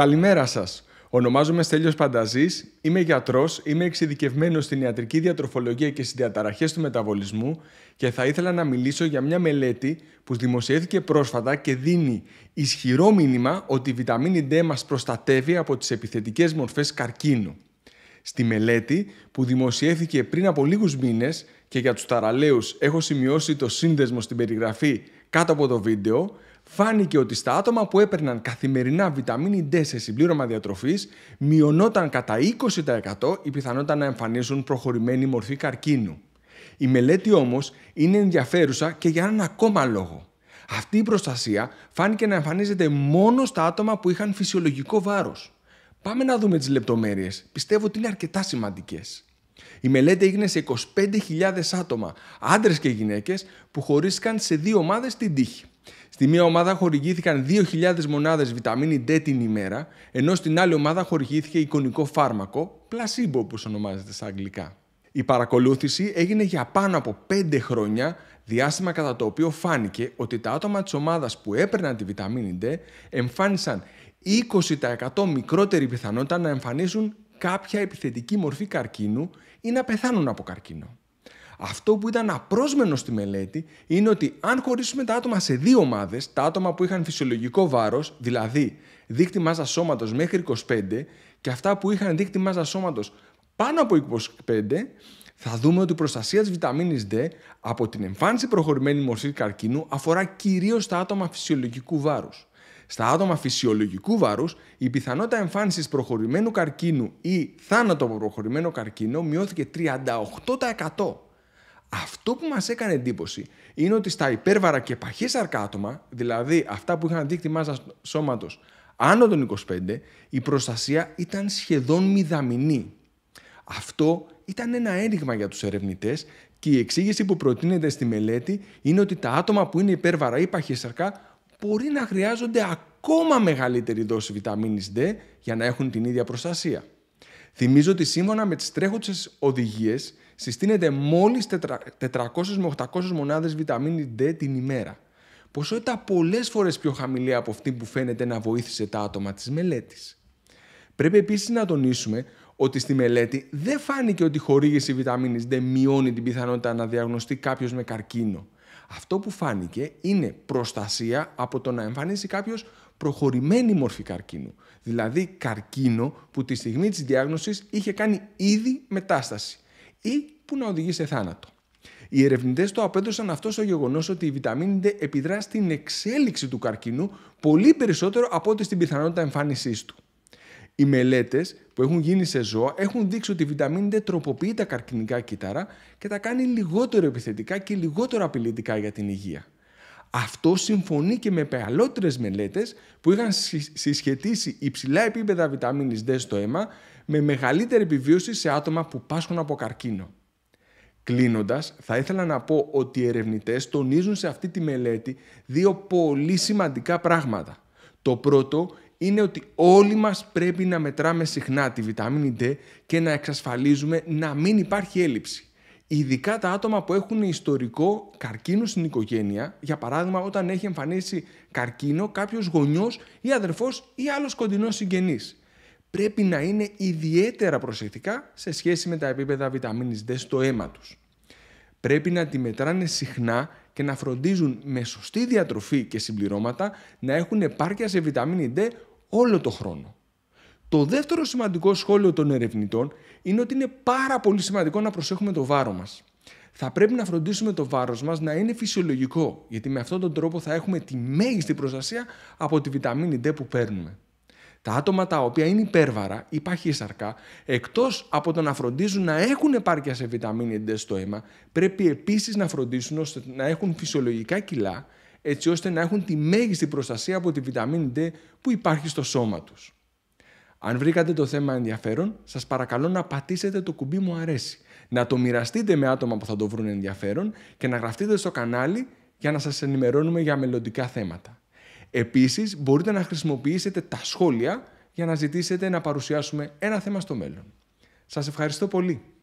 Καλημέρα σας. Ονομάζομαι Στέλιος Πανταζής, είμαι γιατρός, είμαι εξειδικευμένος στην ιατρική διατροφολογία και στις διαταραχές του μεταβολισμού και θα ήθελα να μιλήσω για μια μελέτη που δημοσιεύθηκε πρόσφατα και δίνει ισχυρό μήνυμα ότι η βιταμίνη D μας προστατεύει από τις επιθετικές μορφές καρκίνου. Στη μελέτη που δημοσιεύθηκε πριν από λίγους μήνες και για τους ταραλέους έχω σημειώσει το σύνδεσμο στην περιγραφή κάτω από το βίντεο φάνηκε ότι στα άτομα που έπαιρναν καθημερινά βιταμίνη D σε συμπλήρωμα διατροφής, μειωνόταν κατά 20% η πιθανότητα να εμφανίσουν προχωρημένη μορφή καρκίνου. Η μελέτη όμως είναι ενδιαφέρουσα και για έναν ακόμα λόγο. Αυτή η προστασία φάνηκε να εμφανίζεται μόνο στα άτομα που είχαν φυσιολογικό βάρος. Πάμε να δούμε τις λεπτομέρειες. Πιστεύω ότι είναι αρκετά σημαντικές. Η μελέτη έγινε σε 25.000 άτομα, άντρες και γυναίκες, που χωρίστηκαν σε δύο ομάδες την τύχη. Στη μία ομάδα χορηγήθηκαν 2.000 μονάδες βιταμίνη D την ημέρα, ενώ στην άλλη ομάδα χορηγήθηκε εικονικό φάρμακο, πλασίμπο όπως ονομάζεται στα αγγλικά. Η παρακολούθηση έγινε για πάνω από 5 χρόνια, διάστημα κατά το οποίο φάνηκε ότι τα άτομα της ομάδας που έπαιρναν τη βιταμίνη D εμφάνισαν 20% μικρότερη πιθανότητα να εμφανίσουν κάποια επιθετική μορφή καρκίνου ή να πεθάνουν από καρκίνο. Αυτό που ήταν απρόσμενο στη μελέτη είναι ότι αν χωρίσουμε τα άτομα σε δύο ομάδες, τα άτομα που είχαν φυσιολογικό βάρος, δηλαδή δείκτη μάζας σώματος μέχρι 25 και αυτά που είχαν δείκτη μάζας σώματος πάνω από 25, θα δούμε ότι η προστασία της βιταμίνης D από την εμφάνιση προχωρημένη μορφή καρκίνου αφορά κυρίως τα άτομα φυσιολογικού βάρους. Στα άτομα φυσιολογικού βάρους, η πιθανότητα εμφάνισης προχωρημένου καρκίνου ή θάνατο από προχωρημένο καρκίνο μειώθηκε 38%. Αυτό που μας έκανε εντύπωση είναι ότι στα υπέρβαρα και παχύς άτομα, δηλαδή αυτά που είχαν δείκτη μάζας σώματος άνω των 25, η προστασία ήταν σχεδόν μηδαμινή. Αυτό ήταν ένα ένιγμα για τους ερευνητές και η εξήγηση που προτείνεται στη μελέτη είναι ότι τα άτομα που είναι υπέρβαρα ή παχύσαρκα μπορεί να χρειάζονται ακόμα μεγαλύτερη δόση βιταμίνης D για να έχουν την ίδια προστασία. Θυμίζω ότι σύμφωνα με τις τρέχουσες οδηγίες συστήνεται μόλις 400 με 800 μονάδες βιταμίνη D την ημέρα. Ποσότητα πολλές φορές πιο χαμηλή από αυτή που φαίνεται να βοήθησε τα άτομα της μελέτης. Πρέπει επίσης να τονίσουμε ότι στη μελέτη δεν φάνηκε ότι η χορήγηση βιταμίνης D μειώνει την πιθανότητα να διαγνωστεί κάποιος με καρκίνο. Αυτό που φάνηκε είναι προστασία από το να εμφανίσει κάποιος προχωρημένη μορφή καρκίνου. Δηλαδή καρκίνο που τη στιγμή της διάγνωσης είχε κάνει ήδη μετάσταση ή που να οδηγεί σε θάνατο. Οι ερευνητές το απέδωσαν αυτό στο γεγονός ότι η βιταμίνη D επιδρά στην εξέλιξη του καρκίνου πολύ περισσότερο από ό,τι στην πιθανότητα εμφάνισής του. Οι μελέτες που έχουν γίνει σε ζώα έχουν δείξει ότι η βιταμίνη D τροποποιεί τα καρκινικά κύτταρα και τα κάνει λιγότερο επιθετικά και λιγότερο απειλητικά για την υγεία. Αυτό συμφωνεί και με παλαιότερες μελέτες που είχαν συσχετίσει υψηλά επίπεδα βιταμίνης D στο αίμα με μεγαλύτερη επιβίωση σε άτομα που πάσχουν από καρκίνο. Κλείνοντας, θα ήθελα να πω ότι οι ερευνητές τονίζουν σε αυτή τη μελέτη δύο πολύ σημαντικά πράγματα. Το πρώτο είναι ότι όλοι μας πρέπει να μετράμε συχνά τη βιταμίνη D και να εξασφαλίζουμε να μην υπάρχει έλλειψη. Ειδικά τα άτομα που έχουν ιστορικό καρκίνο στην οικογένεια, για παράδειγμα όταν έχει εμφανίσει καρκίνο κάποιος γονιός ή αδερφός ή άλλος κοντινός συγγενής. Πρέπει να είναι ιδιαίτερα προσεκτικά σε σχέση με τα επίπεδα βιταμίνης D στο αίμα τους. Πρέπει να τη μετράνε συχνά και να φροντίζουν με σωστή διατροφή και συμπληρώματα να έχουν επάρκεια σε βιταμίνη D όλο το χρόνο. Το δεύτερο σημαντικό σχόλιο των ερευνητών είναι ότι είναι πάρα πολύ σημαντικό να προσέχουμε το βάρο μας. Θα πρέπει να φροντίσουμε το βάρος μας να είναι φυσιολογικό, γιατί με αυτόν τον τρόπο θα έχουμε τη μέγιστη προστασία από τη βιταμίνη D που παίρνουμε. Τα άτομα τα οποία είναι υπέρβαρα ή παχύσαρκα, εκτός από το να φροντίζουν να έχουν επάρκεια σε βιταμίνη D στο αίμα, πρέπει επίσης να φροντίσουν ώστε να έχουν φυσιολογικά κιλά, έτσι ώστε να έχουν τη μέγιστη προστασία από τη βιταμίνη D που υπάρχει στο σώμα τους. Αν βρήκατε το θέμα ενδιαφέρον, σας παρακαλώ να πατήσετε το κουμπί μου αρέσει. Να το μοιραστείτε με άτομα που θα το βρουν ενδιαφέρον και να γραφτείτε στο κανάλι για να σας ενημερώνουμε για μελλοντικά θέματα. Επίσης, μπορείτε να χρησιμοποιήσετε τα σχόλια για να ζητήσετε να παρουσιάσουμε ένα θέμα στο μέλλον. Σας ευχαριστώ πολύ.